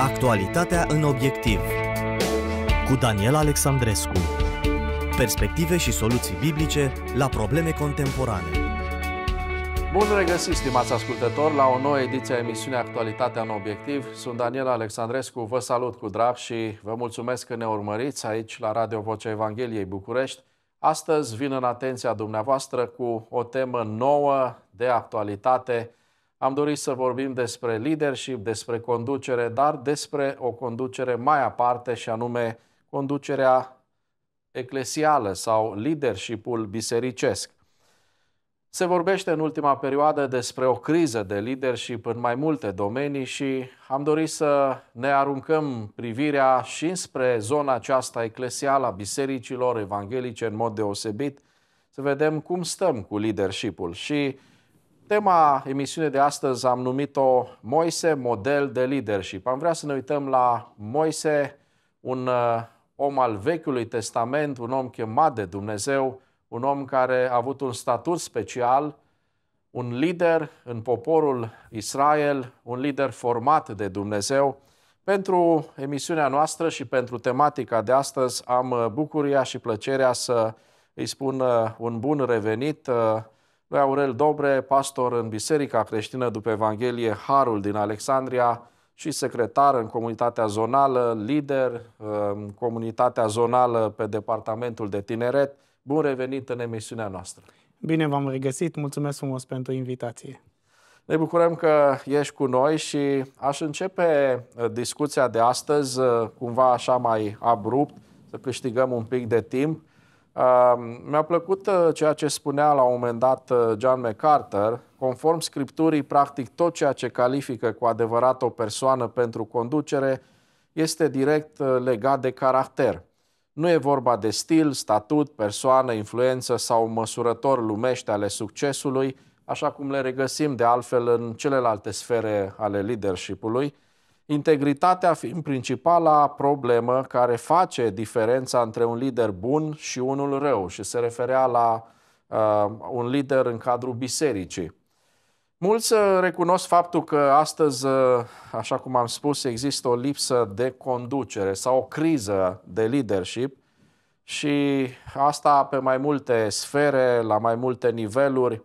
Actualitatea în obiectiv cu Daniel Alexandrescu Perspective și soluții biblice la probleme contemporane Bun regăsit, stimați ascultători, la o nouă ediție a emisiunii Actualitatea în Obiectiv. Sunt Daniel Alexandrescu, vă salut cu drag și vă mulțumesc că ne urmăriți aici la Radio Vocea Evangheliei București. Astăzi vin în atenția dumneavoastră cu o temă nouă de actualitate – am dorit să vorbim despre leadership, despre conducere, dar despre o conducere mai aparte și anume conducerea eclesială sau leadershipul bisericesc. Se vorbește în ultima perioadă despre o criză de leadership în mai multe domenii și am dorit să ne aruncăm privirea și spre zona aceasta eclesială a bisericilor evanghelice în mod deosebit, să vedem cum stăm cu leadershipul și Tema emisiunii de astăzi am numit-o Moise, model de leadership. Am vrea să ne uităm la Moise, un uh, om al Vechiului Testament, un om chemat de Dumnezeu, un om care a avut un statut special, un lider în poporul Israel, un lider format de Dumnezeu. Pentru emisiunea noastră și pentru tematica de astăzi am uh, bucuria și plăcerea să îi spun uh, un bun revenit lui Aurel Dobre, pastor în Biserica Creștină după Evanghelie Harul din Alexandria și secretar în comunitatea zonală, lider uh, în comunitatea zonală pe departamentul de tineret. Bun revenit în emisiunea noastră! Bine v-am regăsit, mulțumesc frumos pentru invitație! Ne bucurăm că ești cu noi și aș începe uh, discuția de astăzi uh, cumva așa mai abrupt, să câștigăm un pic de timp. Mi-a plăcut uh, ceea ce spunea la un moment dat uh, John MacArthur, conform scripturii, practic tot ceea ce califică cu adevărat o persoană pentru conducere este direct uh, legat de caracter. Nu e vorba de stil, statut, persoană, influență sau măsurător lumește ale succesului, așa cum le regăsim de altfel în celelalte sfere ale leadership-ului, Integritatea fiind principala problemă care face diferența între un lider bun și unul rău și se referea la uh, un lider în cadrul bisericii. Mulți uh, recunosc faptul că astăzi, uh, așa cum am spus, există o lipsă de conducere sau o criză de leadership și asta pe mai multe sfere, la mai multe niveluri.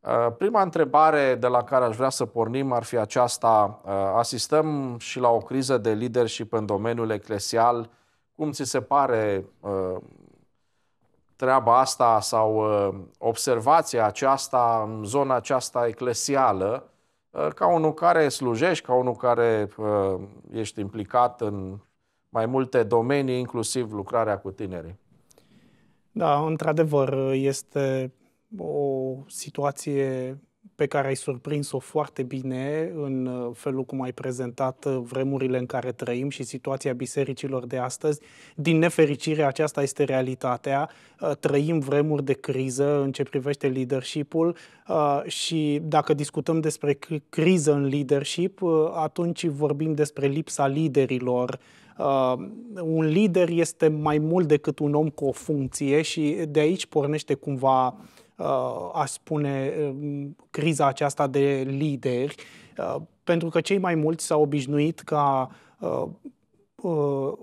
Uh, prima întrebare de la care aș vrea să pornim ar fi aceasta. Uh, asistăm și la o criză de leadership în domeniul eclesial. Cum ți se pare uh, treaba asta sau observația aceasta în zona aceasta eclesială, ca unul care slujești, ca unul care ești implicat în mai multe domenii, inclusiv lucrarea cu tinerii? Da, într-adevăr, este o situație pe care ai surprins-o foarte bine în uh, felul cum ai prezentat uh, vremurile în care trăim și situația bisericilor de astăzi. Din nefericire, aceasta este realitatea. Uh, trăim vremuri de criză în ce privește leadership-ul și dacă discutăm despre criză în leadership, atunci vorbim despre lipsa liderilor, Uh, un lider este mai mult decât un om cu o funcție și de aici pornește cumva Uh, aș spune, um, criza aceasta de lideri, uh, pentru că cei mai mulți s-au obișnuit ca uh,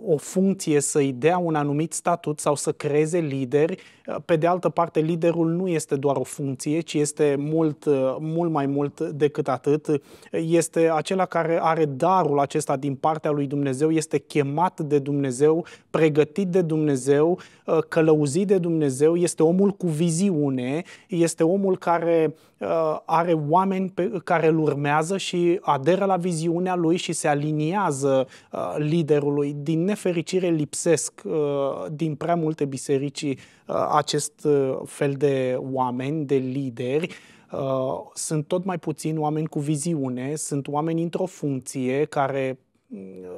o funcție să-i dea un anumit statut sau să creeze lideri pe de altă parte, liderul nu este doar o funcție, ci este mult, mult mai mult decât atât. Este acela care are darul acesta din partea lui Dumnezeu, este chemat de Dumnezeu, pregătit de Dumnezeu, călăuzit de Dumnezeu, este omul cu viziune, este omul care are oameni pe care îl urmează și aderă la viziunea lui și se aliniază liderului. Din nefericire lipsesc din prea multe biserici acest uh, fel de oameni, de lideri, uh, sunt tot mai puțini oameni cu viziune, sunt oameni într-o funcție care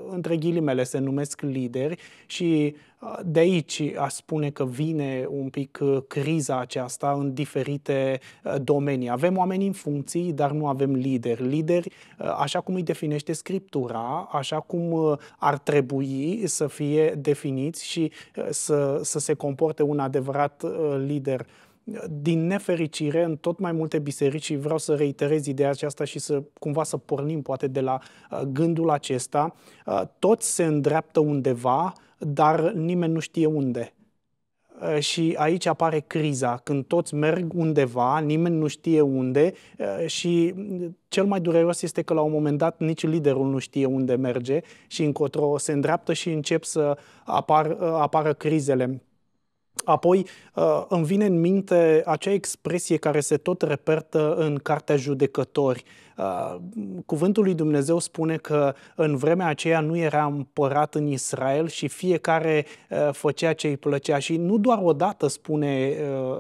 între ghilimele se numesc lideri și uh, de aici a spune că vine un pic uh, criza aceasta în diferite uh, domenii. Avem oameni în funcții, dar nu avem lideri. Lideri, așa cum îi definește Scriptura, așa cum ar trebui să fie definiți și să, să se comporte un adevărat lider din nefericire, în tot mai multe biserici, și vreau să reiterez ideea aceasta și să cumva să pornim poate de la uh, gândul acesta, uh, toți se îndreaptă undeva, dar nimeni nu știe unde. Uh, și aici apare criza, când toți merg undeva, nimeni nu știe unde și cel mai dureros este că la un moment dat nici liderul nu știe unde merge și încotro se îndreaptă și încep să apar, apară crizele Apoi uh, îmi vine în minte acea expresie care se tot repertă în Cartea Judecători. Uh, cuvântul lui Dumnezeu spune că în vremea aceea nu era împărat în Israel și fiecare uh, făcea ce îi plăcea. Și nu doar o dată spune,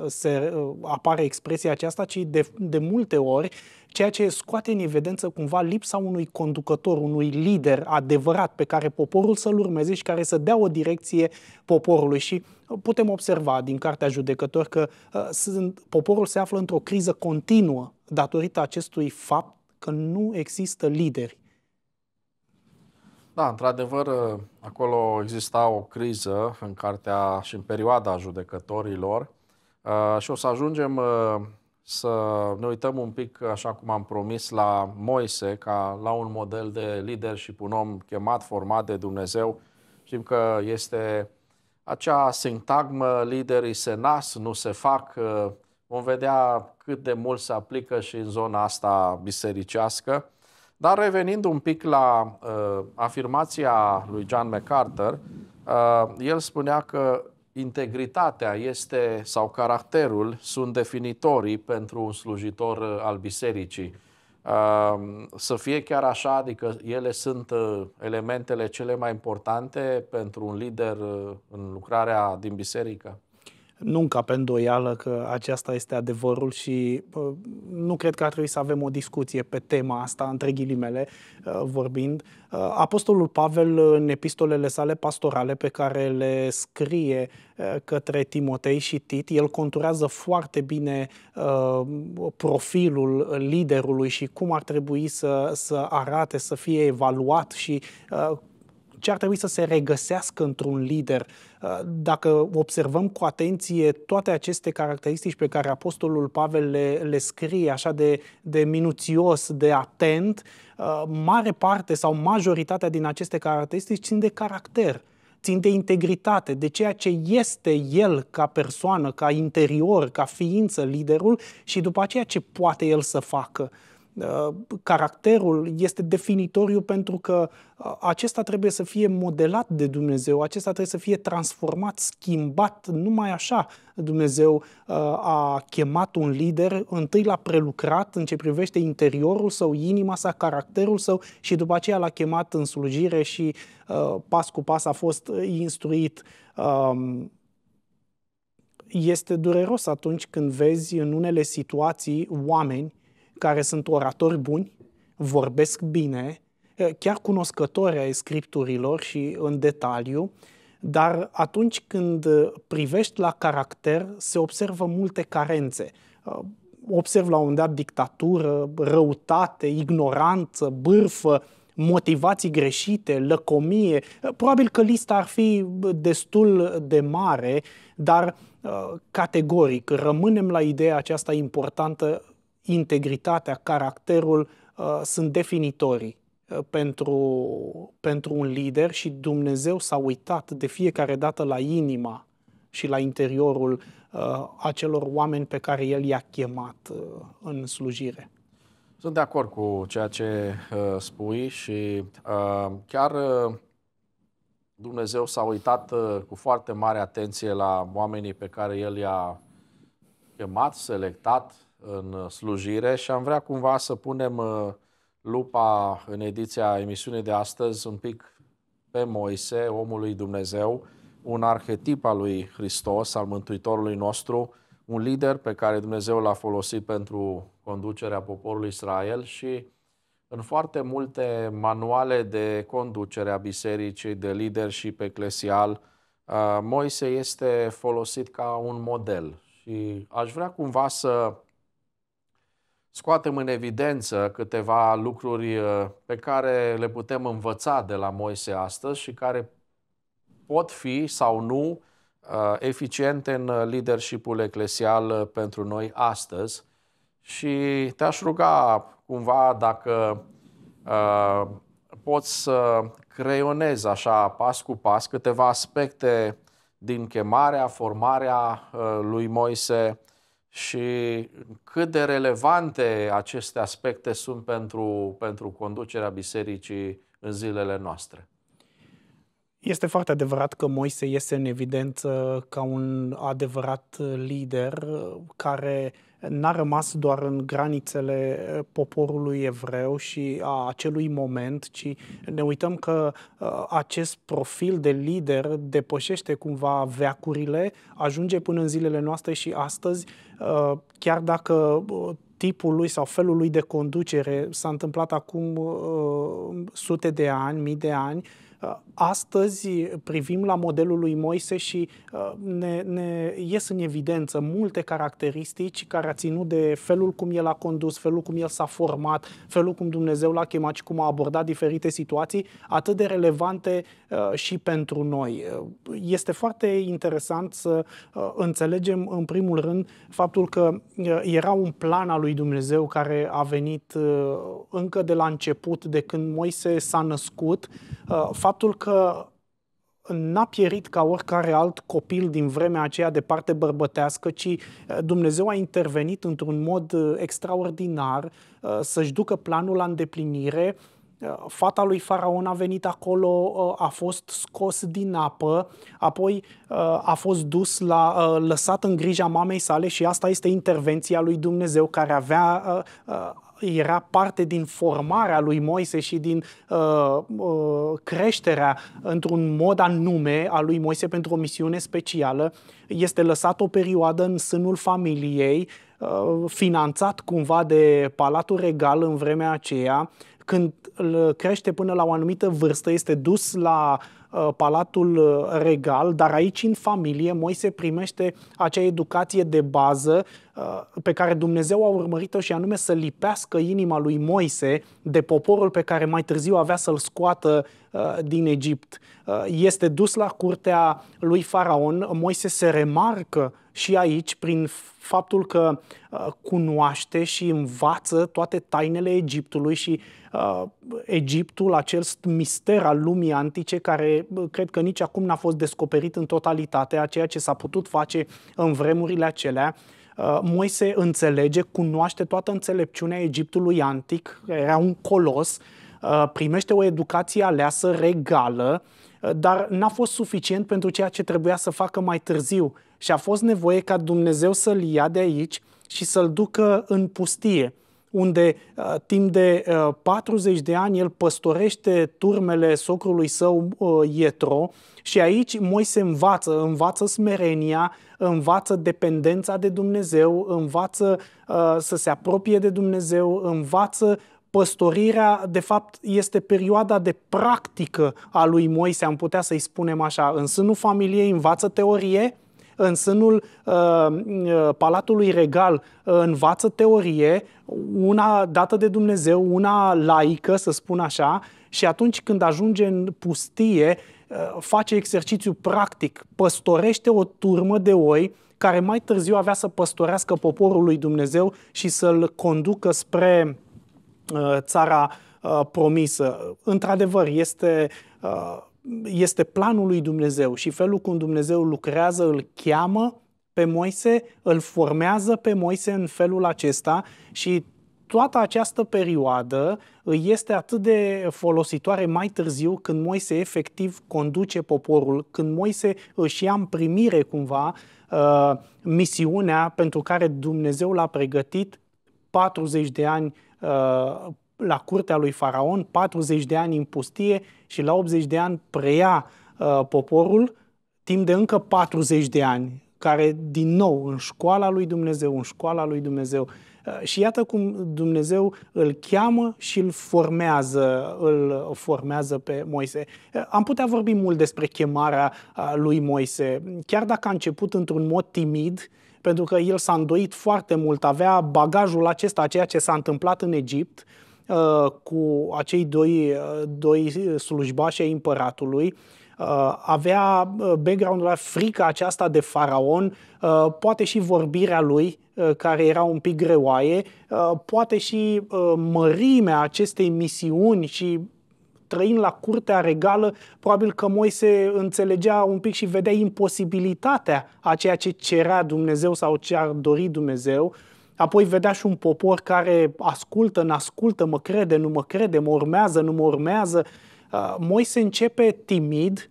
se, apare expresia aceasta, ci de, de multe ori ceea ce scoate în evidență cumva lipsa unui conducător, unui lider adevărat pe care poporul să-l urmeze și care să dea o direcție poporului. Și uh, putem observa din cartea judecător că uh, sunt, poporul se află într-o criză continuă datorită acestui fapt că nu există lideri. Da, într-adevăr, uh, acolo exista o criză în cartea și în perioada judecătorilor și o să ajungem să ne uităm un pic, așa cum am promis, la Moise, ca la un model de lider și un om chemat, format de Dumnezeu. Știm că este acea sintagmă, liderii se nas, nu se fac. Vom vedea cât de mult se aplică și în zona asta bisericească. Dar revenind un pic la uh, afirmația lui John MacArthur, uh, el spunea că integritatea este, sau caracterul sunt definitorii pentru un slujitor uh, al bisericii. Um, să fie chiar așa, adică ele sunt uh, elementele cele mai importante pentru un lider uh, în lucrarea din biserică? nu încap îndoială că aceasta este adevărul și nu cred că ar trebui să avem o discuție pe tema asta, între ghilimele uh, vorbind. Uh, Apostolul Pavel, în epistolele sale pastorale pe care le scrie uh, către Timotei și Tit, el conturează foarte bine profilul liderului și cum ar trebui să, să arate, să fie evaluat și ce ar trebui să se regăsească într-un lider. Uh, dacă observăm cu atenție toate aceste caracteristici pe care Apostolul Pavel le, le scrie așa de, de minuțios, de atent, uh, mare parte sau majoritatea din aceste caracteristici țin de caracter țin de integritate, de ceea ce este el ca persoană, ca interior, ca ființă, liderul și după aceea ce poate el să facă. Uh, caracterul este definitoriu pentru că uh, acesta trebuie să fie modelat de Dumnezeu, acesta trebuie să fie transformat, schimbat. Numai așa Dumnezeu uh, a chemat un lider, întâi l-a prelucrat în ce privește interiorul său, inima sa, caracterul său și după aceea l-a chemat în slujire și pas cu pas a fost instruit um, este dureros atunci când vezi în unele situații oameni care sunt oratori buni, vorbesc bine, chiar cunoscători ai scripturilor și în detaliu, dar atunci când privești la caracter, se observă multe carențe. Observ la un dat dictatură, răutate, ignoranță, bârfă, motivații greșite, lăcomie. Probabil că lista ar fi destul de mare, dar categoric rămânem la ideea aceasta importantă integritatea, caracterul uh, sunt definitorii uh, pentru, pentru un lider și Dumnezeu s-a uitat de fiecare dată la inima și la interiorul uh, acelor oameni pe care El i-a chemat uh, în slujire. Sunt de acord cu ceea ce uh, spui și uh, chiar uh, Dumnezeu s-a uitat uh, cu foarte mare atenție la oamenii pe care El i-a chemat, selectat, în uh, slujire și am vrea cumva să punem uh, lupa în ediția emisiunii de astăzi un pic pe Moise, omul lui Dumnezeu, un arhetip al lui Hristos, al Mântuitorului nostru, un lider pe care Dumnezeu l-a folosit pentru conducerea poporului Israel și în foarte multe manuale de conducere a bisericii, de leadership eclesial, uh, Moise este folosit ca un model și aș vrea cumva să scoatem în evidență câteva lucruri uh, pe care le putem învăța de la Moise astăzi și care pot fi sau nu uh, eficiente în leadershipul eclesial uh, pentru noi astăzi. Și te-aș ruga cumva dacă poți să creionezi așa pas cu pas câteva aspecte din chemarea, formarea lui Moise și cât de relevante aceste aspecte sunt pentru, pentru conducerea bisericii în zilele noastre. Este foarte adevărat că Moise iese în evidență ca un adevărat lider care n-a rămas doar în granițele poporului evreu și a acelui moment, ci ne uităm că uh, acest profil de lider depășește cumva veacurile, ajunge până în zilele noastre și astăzi Uh, chiar dacă uh, tipul lui sau felul lui de conducere s-a întâmplat acum uh, sute de ani, mii de ani, Astăzi privim la modelul lui Moise și ne, ne ies în evidență multe caracteristici care a ținut de felul cum el a condus, felul cum el s-a format, felul cum Dumnezeu l-a chemat și cum a abordat diferite situații, atât de relevante și pentru noi. Este foarte interesant să înțelegem, în primul rând, faptul faptul că era un plan al lui Dumnezeu care a venit încă de la început, de când Moise s-a născut, faptul că n-a pierit ca oricare alt copil din vremea aceea de parte bărbătească, ci Dumnezeu a intervenit într-un mod extraordinar să-și ducă planul la îndeplinire Uh, fata lui Faraon a venit acolo, uh, a fost scos din apă, apoi uh, a fost dus la, lăsat în grija mamei sale și asta este intervenția lui Dumnezeu care avea, era parte din formarea lui Moise și din creșterea într-un mod anume a lui Moise pentru o misiune specială. Este lăsat o perioadă în sânul familiei, finanțat cumva de Palatul Regal în vremea aceea, când îl crește până la o anumită vârstă, este dus la Uh, Palatul uh, Regal, dar aici în familie Moise primește acea educație de bază uh, pe care Dumnezeu a urmărit-o și anume să lipească inima lui Moise de poporul pe care mai târziu avea să-l scoată din Egipt. Este dus la curtea lui Faraon, Moise se remarcă și aici prin faptul că cunoaște și învață toate tainele Egiptului și Egiptul, acest mister al lumii antice care cred că nici acum n-a fost descoperit în totalitate a ceea ce s-a putut face în vremurile acelea. Uh, Moise înțelege, cunoaște toată înțelepciunea Egiptului antic, era un colos, uh, primește o educație aleasă regală, uh, dar n-a fost suficient pentru ceea ce trebuia să facă mai târziu și a fost nevoie ca Dumnezeu să-l ia de aici și să-l ducă în pustie unde uh, timp de 40 uh, de ani el păstorește turmele socrului său uh, Ietro și aici Moise învață, învață smerenia, învață dependența de Dumnezeu, învață să se apropie de Dumnezeu, învață păstorirea, de fapt, este perioada de practică a lui Moise, am putea să-i spunem așa, în sânul familiei învață teorie, în sânul uh, uh, Palatului Regal uh, învață teorie, una dată de Dumnezeu, una laică, să spun așa, și atunci când ajunge în pustie, face exercițiu practic, păstorește o turmă de oi care mai târziu avea să păstorească poporul lui Dumnezeu și să-l conducă spre țara promisă. Într-adevăr, este este planul lui Dumnezeu și felul cum Dumnezeu lucrează, îl cheamă pe Moise, îl formează pe Moise în felul acesta și toată această perioadă îi este atât de folositoare mai târziu când Moise efectiv conduce poporul, când Moise își ia în primire cumva uh, misiunea pentru care Dumnezeu l-a pregătit 40 de ani uh, la curtea lui Faraon 40 de ani în pustie și la 80 de ani preia uh, poporul timp de încă 40 de ani, care din nou în școala lui Dumnezeu, în școala lui Dumnezeu. Uh, și iată cum Dumnezeu îl cheamă și îl formează, îl formează pe Moise. Uh, am putea vorbi mult despre chemarea uh, lui Moise, chiar dacă a început într-un mod timid, pentru că el s-a îndoit foarte mult, avea bagajul acesta ceea ce s-a întâmplat în Egipt, Uh, cu acei doi, uh, doi uh, slujbași ai împăratului, avea background-ul la frica aceasta de faraon, poate și vorbirea lui, care era un pic greoaie, poate și mărimea acestei misiuni și trăind la curtea regală, probabil că Moise înțelegea un pic și vedea imposibilitatea a ceea ce cerea Dumnezeu sau ce ar dori Dumnezeu. Uh, Apoi vedea și un popor care ascultă, n-ascultă, mă crede, nu mă crede, mă urmează, nu mă urmează. Uh, Moise începe timid,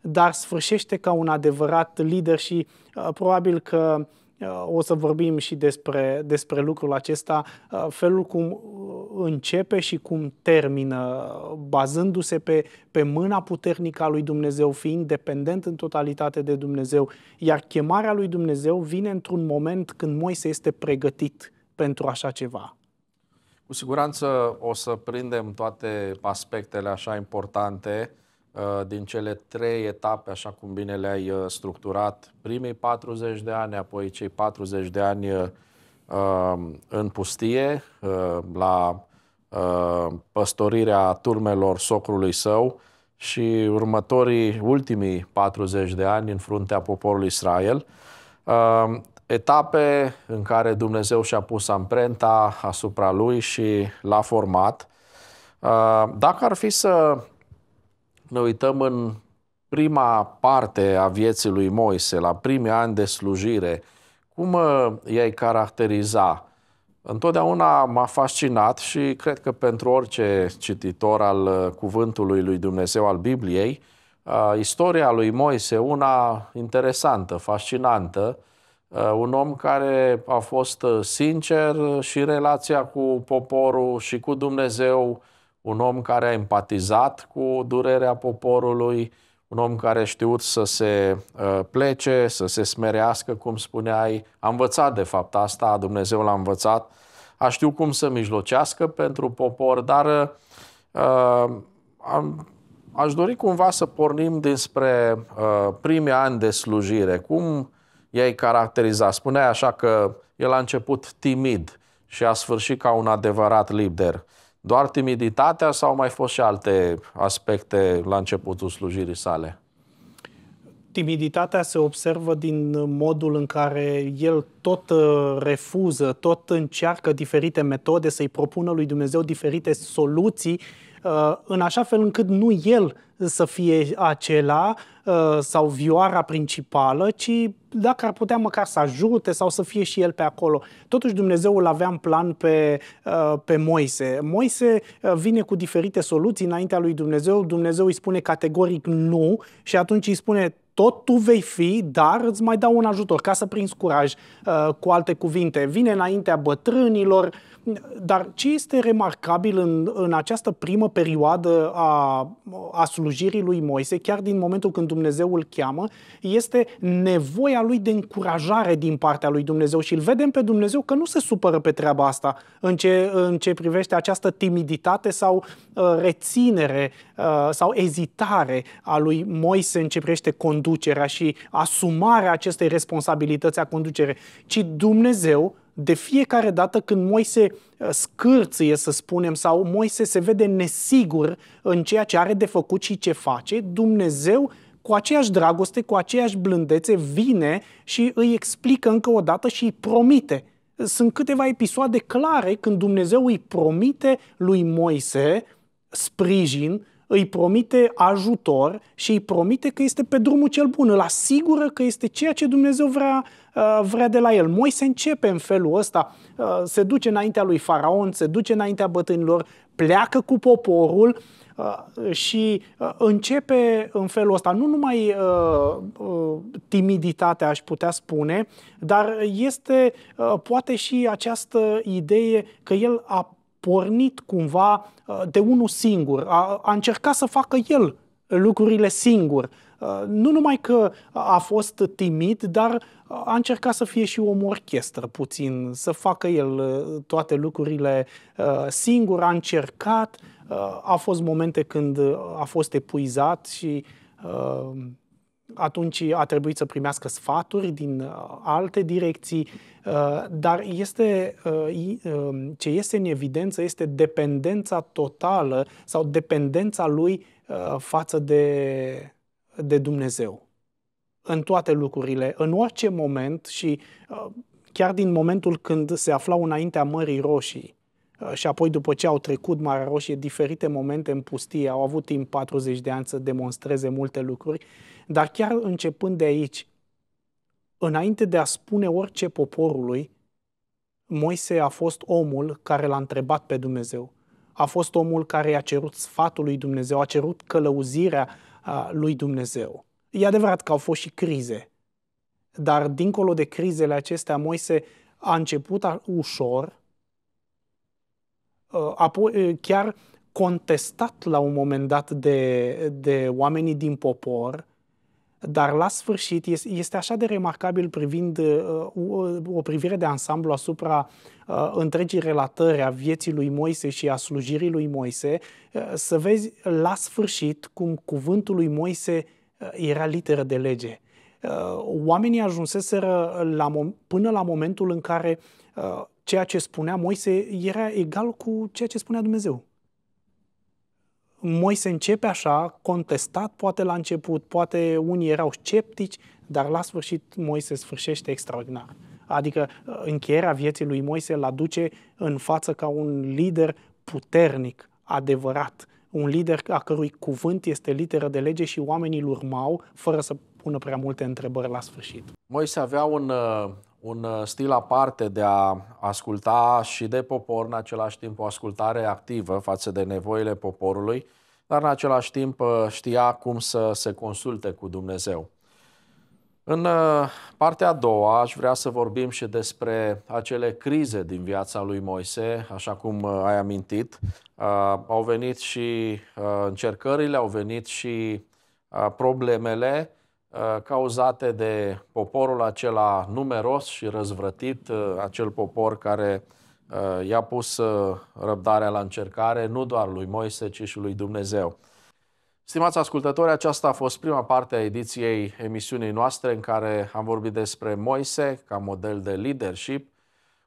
dar sfârșește ca un adevărat lider și uh, probabil că Uh, o să vorbim și despre, despre lucrul acesta, uh, felul cum uh, începe și cum termină, bazându-se pe, pe mâna puternică a lui Dumnezeu, fiind dependent în totalitate de Dumnezeu, iar chemarea lui Dumnezeu vine într-un moment când Moise este pregătit pentru așa ceva. Cu siguranță o să prindem toate aspectele așa importante uh, Uh, din cele trei etape, așa cum bine le-ai uh, structurat, primii 40 de ani, apoi cei 40 de ani uh, um, în pustie, la păstorirea turmelor socrului său și următorii ultimii 40 de ani în fruntea poporului Israel. Um, etape în care Dumnezeu și-a pus amprenta asupra lui și l-a format. Dacă ar fi să ne uităm în prima parte a vieții lui Moise, la primii ani de slujire, cum uh, i-ai caracteriza? Întotdeauna m-a fascinat și cred că pentru orice cititor al uh, cuvântului lui Dumnezeu, al Bibliei, uh, istoria lui Moise, una interesantă, fascinantă, un om care a fost sincer și relația cu poporul și cu Dumnezeu, un om care a empatizat cu durerea poporului, un om care a știut să se uh, plece, să se smerească, cum spuneai. A învățat, de fapt, asta, Dumnezeu l-a învățat. A știut cum să mijlocească pentru popor, dar uh, am, aș dori cumva să pornim dinspre uh, primii ani de slujire. Cum i-ai caracterizat? Spuneai așa că el a început timid și a sfârșit ca un adevărat lider. Doar timiditatea sau mai fost și alte aspecte la începutul slujirii sale? timiditatea se observă din modul în care el tot uh, refuză, tot încearcă diferite metode să-i propună lui Dumnezeu diferite soluții, uh, în așa fel încât nu el să fie acela Uh, sau vioara principală, ci dacă ar putea măcar să ajute sau să fie și el pe acolo. Totuși Dumnezeu îl avea în plan pe, uh, pe Moise. Moise uh, vine cu diferite soluții înaintea lui Dumnezeu. Dumnezeu îi spune categoric nu și atunci îi spune tot tu vei fi, dar îți mai dau un ajutor ca să prinzi curaj. Cu alte cuvinte, vine înaintea bătrânilor, dar ce este remarcabil în, în această primă perioadă a, a slujirii lui Moise, chiar din momentul când Dumnezeu îl cheamă, este nevoia lui de încurajare din partea lui Dumnezeu și îl vedem pe Dumnezeu că nu se supără pe treaba asta în ce, în ce privește această timiditate sau uh, reținere uh, sau ezitare a lui Moise în ce privește conducerea și asumarea acestei responsabilități a conducere, ci Dumnezeu de fiecare dată când Moise uh, scârție, să spunem, sau Moise se vede nesigur în ceea ce are de făcut și ce face, Dumnezeu cu aceeași dragoste, cu aceeași blândețe, vine și îi explică încă o dată și îi promite. Sunt câteva episoade clare când Dumnezeu îi promite lui Moise sprijin, îi promite ajutor și îi promite că este pe drumul cel bun, îl asigură că este ceea ce Dumnezeu vrea, uh, vrea de la el. Moise începe în felul ăsta, uh, se duce înaintea lui Faraon, se duce înaintea bătânilor, pleacă cu poporul uh, și începe în felul ăsta nu numai timiditatea, aș putea spune, dar este poate și această idee că el a pornit cumva uh, de unul singur, a, a încercat să facă el lucrurile singur. Uh, nu numai că a fost timid, dar uh, a încercat să fie și om orchestră puțin, să facă el toate lucrurile singur, a încercat, a fost momente când a fost epuizat și atunci a trebuit să primească sfaturi din uh, alte direcții, uh, dar este, uh, um, ce este în evidență este dependența totală sau dependența lui față de, de Dumnezeu. În toate lucrurile, în orice moment și chiar din momentul când se aflau înaintea Mării Roșii, și apoi după ce au trecut Marea Roșie, diferite momente în pustie, au avut timp 40 de ani să demonstreze multe lucruri, dar chiar începând de aici, înainte de a spune orice poporului, Moise a fost omul care l-a întrebat pe Dumnezeu. A fost omul care i-a cerut sfatul lui Dumnezeu, a cerut călăuzirea lui Dumnezeu. E adevărat că au fost și crize, dar dincolo de crizele acestea, Moise a început ușor, ă, apoi ă, chiar contestat la un moment dat de, de oamenii din popor, dar la sfârșit este așa de remarcabil privind uh, uh, o privire de ansamblu asupra uh, întregii relatări a vieții lui Moise și a slujirii lui Moise, să vezi la sfârșit cum cuvântul lui Moise era literă de lege. Oamenii ajunseseră la, până la momentul în care ceea ce spunea Moise era egal cu ceea ce spunea Dumnezeu. Moise începe așa, contestat poate la început, poate unii erau sceptici, dar la sfârșit Moise sfârșește extraordinar. Adică uh, încheierea vieții lui Moise îl aduce în față ca un lider puternic, adevărat, un lider a cărui cuvânt este literă de lege și oamenii îl urmau fără să pună prea multe întrebări la sfârșit. Moise avea un, uh, un uh, stil aparte de a asculta și de popor, în același timp o ascultare activă față de nevoile poporului, dar în același timp uh, știa cum să se consulte cu Dumnezeu. În uh, partea a doua aș vrea să vorbim și despre acele crize din viața lui Moise, așa cum ai amintit. Au venit și încercările, au venit și problemele, Uh, cauzate de poporul acela numeros și răzvrătit, uh, acel popor care uh, i-a pus răbdarea la încercare, nu doar lui Moise, ci și lui Dumnezeu. Stimați ascultători, aceasta a fost prima parte a ediției emisiunii noastre în care am vorbit despre Moise ca model de leadership,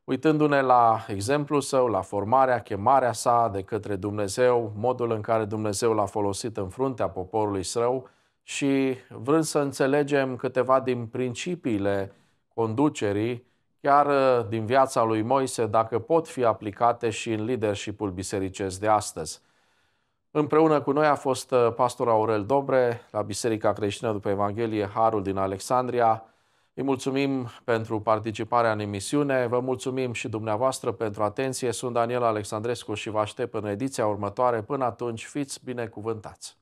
uitându-ne la exemplul său, la formarea, chemarea sa de către Dumnezeu, modul în care Dumnezeu l-a folosit în fruntea poporului său, și vrând să înțelegem câteva din principiile conducerii, chiar uh, din viața lui Moise, dacă pot fi aplicate și în leadershipul bisericesc de astăzi. Împreună cu noi a fost uh, pastor Aurel Dobre la Biserica Creștină după Evanghelie Harul din Alexandria. Îi mulțumim pentru participarea în emisiune, vă mulțumim și dumneavoastră pentru atenție. Sunt Daniel Alexandrescu și vă aștept în ediția următoare. Până atunci, fiți binecuvântați!